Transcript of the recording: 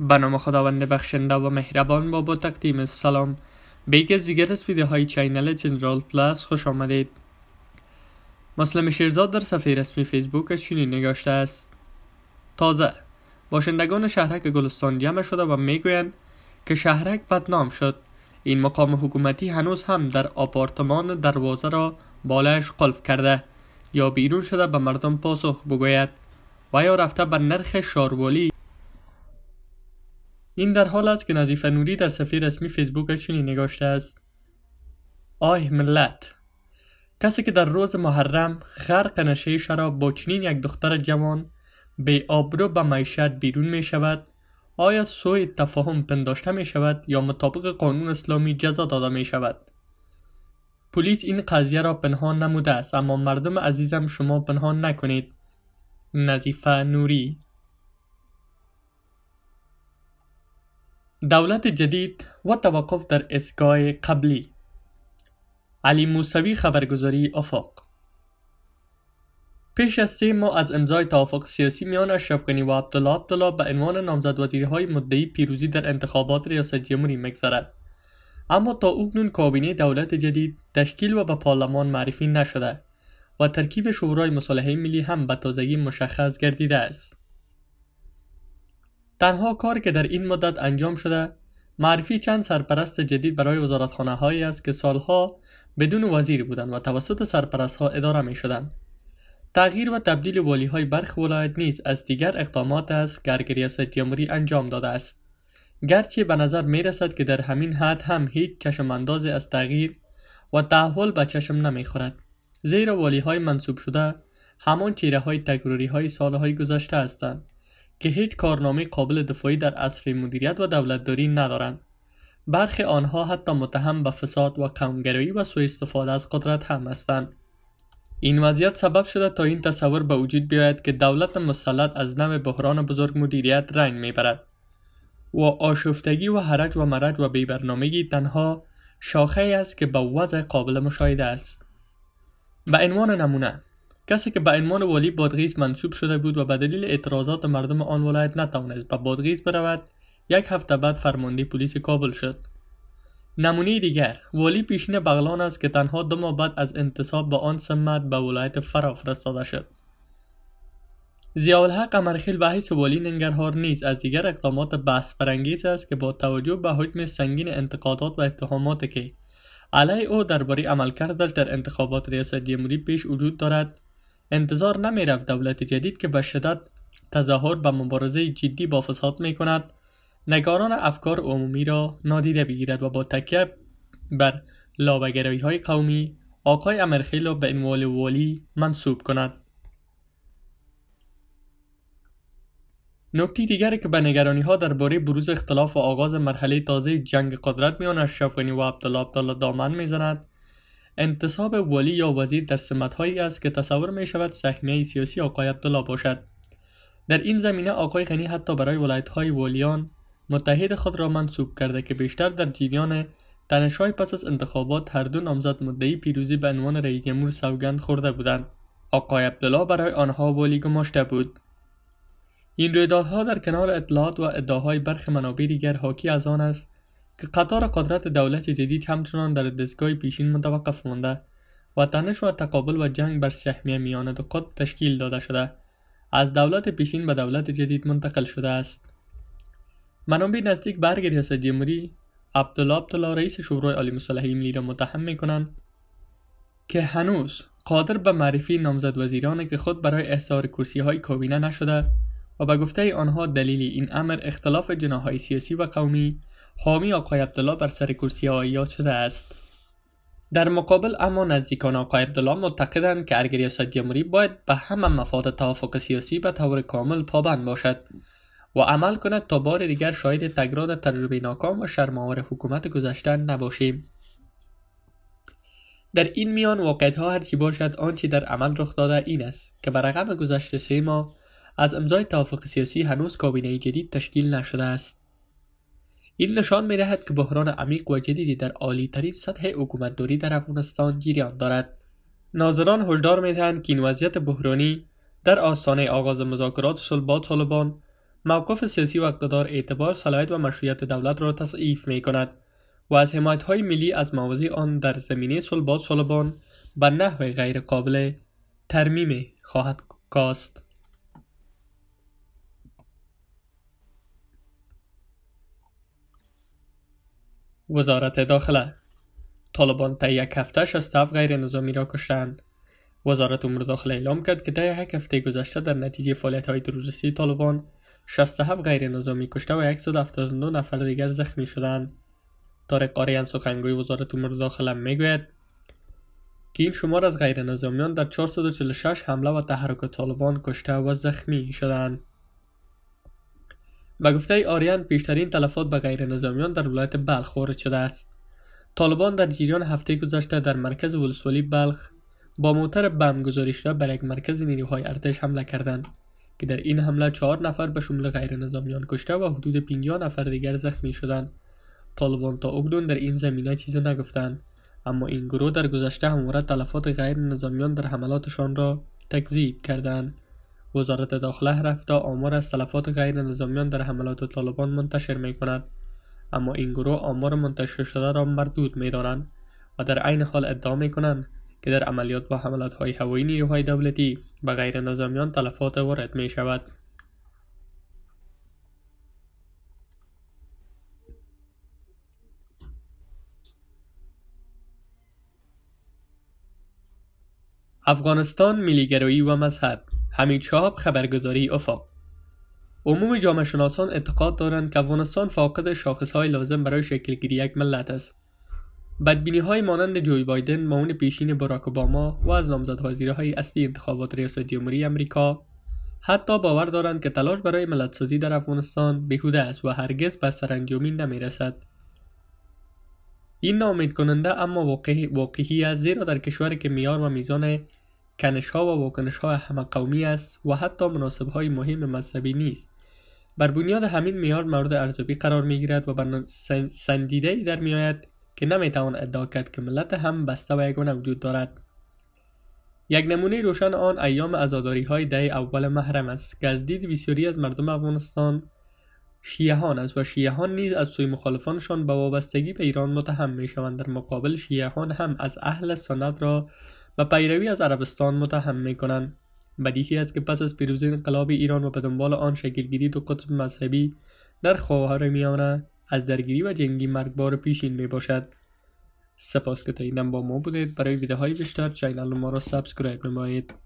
به نام خداوند بخشنده و مهربان با با تقدیم سلام به یک از دیگر از ویدیوهای چینل جنرال پلاس خوش آمدید مسلم شیرزاد در صفحه رسمی از چنین نگاشته است تازه باشندگان شهرک گلستان جمع شده و میگویند که شهرک بدنام شد این مقام حکومتی هنوز هم در آپارتمان دروازه را بالایش قلف کرده یا بیرون شده به مردم پاسخ بگوید و یا رفته به نرخ شاروالی این در حال است که نظیفه نوری در صفحه رسمی فیسبوکش چنین نگاشته است آه ملت کسی که در روز محرم غرق نشه شراب با چنین یک دختر جوان به آبرو به معیشت بیرون می شود آیا سوی تفاهم پنداشته می شود یا مطابق قانون اسلامی جزا داده می شود پلیس این قضیه را پنهان نموده است اما مردم عزیزم شما پنهان نکنید نظیفه نوری دولت جدید و توقف در اسکای قبلی علی موسوی خبرگزاری افاق پیش از سه ماه از امضای توافق سیاسی میان اشرف و عبدالله عبدالله به عنوان نامزد وزیرهای مدعی پیروزی در انتخابات ریاست جمهوری مگذرد اما تا اکنون کابینه دولت جدید تشکیل و به پارلمان معرفی نشده و ترکیب شورای مصالحه ملی هم به تازگی مشخص گردیده است تنها کاری که در این مدت انجام شده معرفی چند سرپرست جدید برای وزارتخانه هایی است که سالها بدون وزیر بودند و توسط سرپرست ها اداره می شدند. تغییر و تبدیل والی های برخ ولایت نیز از دیگر اقدامات است که ریاست جمهوری انجام داده است. گرچه به نظر می رسد که در همین حد هم هیچ چشم انداز از تغییر و تحول به چشم نمی خورد. زیرا والی های منصوب شده همان چیره های تکروری های سالهای گذشته هستند. که هیچ کارنامه قابل دفاعی در عصر مدیریت و دولتداری ندارند برخی آنها حتی متهم به فساد و قومگرایی و سوء استفاده از قدرت هم هستند این وضعیت سبب شده تا این تصور به وجود بیاید که دولت مسلط از نم بحران بزرگ مدیریت رنگ میبرد و آشفتگی و حرج و مرج و بیبرنامگی تنها شاخه است که به وضع قابل مشاهده است به عنوان نمونه کسی که به عنوان والی بادغیز منصوب شده بود و به دلیل اعتراضات مردم آن ولایت نتوانست به بادغیز برود یک هفته بعد فرمانده پلیس کابل شد نمونه دیگر والی پیشین بغلان است که تنها دو ماه بعد از انتصاب به آن سمت به ولایت فرا فرستاده شد ضیاءالحق امرخیل به حیث والی ننگرهار نیز از دیگر اقدامات بحث برانگیز است که با توجه به حجم سنگین انتقادات و اتهاماتی که علیه او درباره عملکردش در انتخابات ریاست جمهوری پیش وجود دارد انتظار نمی رفت دولت جدید که به شدت تظاهر به مبارزه جدی با فساد می کند نگاران افکار عمومی را نادیده بگیرد و با تکیه بر لابگرایی های قومی آقای امرخیل را به عنوان والی منصوب کند نکته دیگری که به نگرانی ها درباره بروز اختلاف و آغاز مرحله تازه جنگ قدرت میان اشرف و عبدالله عبدالله دامن میزند انتصاب والی یا وزیر در سمتهایی است که تصور می شود سهمیه سیاسی آقای عبدالله باشد در این زمینه آقای غنی حتی برای ولایتهای والیان متحد خود را منصوب کرده که بیشتر در جریان تنشهای پس از انتخابات هر دو نامزد مدعی پیروزی به عنوان رئیس جمهور سوگند خورده بودند آقای عبدالله برای آنها والی گماشته بود این رویدادها در کنار اطلاعات و ادعاهای برخی منابع دیگر حاکی از آن است که قطار قدرت دولت جدید همچنان در دستگاه پیشین متوقف مانده و تنش و تقابل و جنگ بر سهمیه میان دو قطب تشکیل داده شده از دولت پیشین به دولت جدید منتقل شده است منابع نزدیک برگ ریاست جمهوری عبدالله عبدالله رئیس شورای عالی مصالحه ملی را متهم کنند که هنوز قادر به معرفی نامزد وزیرانی که خود برای احضار کرسی های کابینه نشده و به گفته آنها دلیل این امر اختلاف جناهای سیاسی و قومی حامی آقای عبدالله بر سر کرسی آیا شده است در مقابل اما نزدیکان آقای عبدالله معتقدند که اگر ریاست جمهوری باید به همه مفاد توافق سیاسی به طور کامل پابند باشد و عمل کند تا بار دیگر شاید تکرار تجربه ناکام و شرماور حکومت گذشته نباشیم در این میان واقعیت ها هرچی باشد آنچه در عمل رخ داده این است که به رقم گذشته سه ماه از امضای توافق سیاسی هنوز کابینه جدید تشکیل نشده است این نشان می دهد که بحران عمیق و جدیدی در عالی ترین سطح حکومتداری در افغانستان جریان دارد ناظران هشدار می دهند که این وضعیت بحرانی در آستانه آغاز مذاکرات صلح با طالبان موقف سیاسی و اقتدار اعتبار صلاحیت و مشروعیت دولت را تضعیف می کند و از حمایت های ملی از مواضع آن در زمینه صلح با طالبان به نحو غیرقابل ترمیم خواهد کاست وزارت داخله طالبان تا یک هفته 67 غیر نظامی را کشتند وزارت امور داخله اعلام کرد که در یک هفته گذشته در نتیجه فعالیت های تروریستی طالبان 67 غیر نظامی کشته و 179 نفر دیگر زخمی شدند طارق قاریان سخنگوی وزارت امور داخله میگوید که این شمار از غیر نظامیان در 446 حمله و تحرک طالبان کشته و زخمی شدند به گفته آریان پیشترین تلفات به غیر نظامیان در ولایت بلخ وارد شده است طالبان در جریان هفته گذشته در مرکز ولسوالی بلخ با موتر بم گذاری شده بر یک مرکز نیروهای ارتش حمله کردند که در این حمله چهار نفر به شمول غیر نظامیان کشته و حدود 50 نفر دیگر زخمی شدند طالبان تا اکنون در این زمینه چیزی نگفتند اما این گروه در گذشته همواره تلفات غیر نظامیان در حملاتشان را تکذیب کردند وزارت داخله رفت تا آمار از تلفات غیر نظامیان در حملات طالبان منتشر می کند اما این گروه آمار منتشر شده را مردود می دانند و در عین حال ادعا می کنند که در عملیات با حملات های هوایی نیروهای دولتی به غیر نظامیان تلفات وارد می شود. افغانستان ملیگرایی و مذهب حمید چاپ خبرگزاری افاق عموم جامعه شناسان اعتقاد دارند که افغانستان فاقد های لازم برای شکلگیری یک ملت است بدبینی های مانند جوی بایدن معاون پیشین باراک اوباما و از های اصلی انتخابات ریاست جمهوری امریکا حتی باور دارند که تلاش برای ملتسازی در افغانستان بیهوده است و هرگز به سرانجامی نمیرسد این نامید کننده اما واقعی, واقعی است زیرا در کشوری که میار و میزان کنش ها و واکنش ها همه قومی است و حتی مناسب های مهم مذهبی نیست بر بنیاد همین میار مورد ارزیابی قرار می گیرد و بر سندیده ای در می که نمی توان ادعا کرد که ملت هم بسته و یگانه وجود دارد یک نمونه روشن آن ایام ازاداری های ده اول محرم است که از دید بسیاری از مردم افغانستان شیعهان است و شیعهان نیز از سوی مخالفانشان به وابستگی به ایران متهم می شوند در مقابل شیعهان هم از اهل سنت را و پیروی از عربستان متهم می کنند بدیهی است که پس از پیروزی انقلاب ایران و به دنبال آن شکلگیری دو قطب مذهبی در خواهر میانه از درگیری و جنگی مرگبار پیشین می باشد سپاس که تا با ما بودید برای ویدیوهای بیشتر چینل ما را سابسکرایب نمایید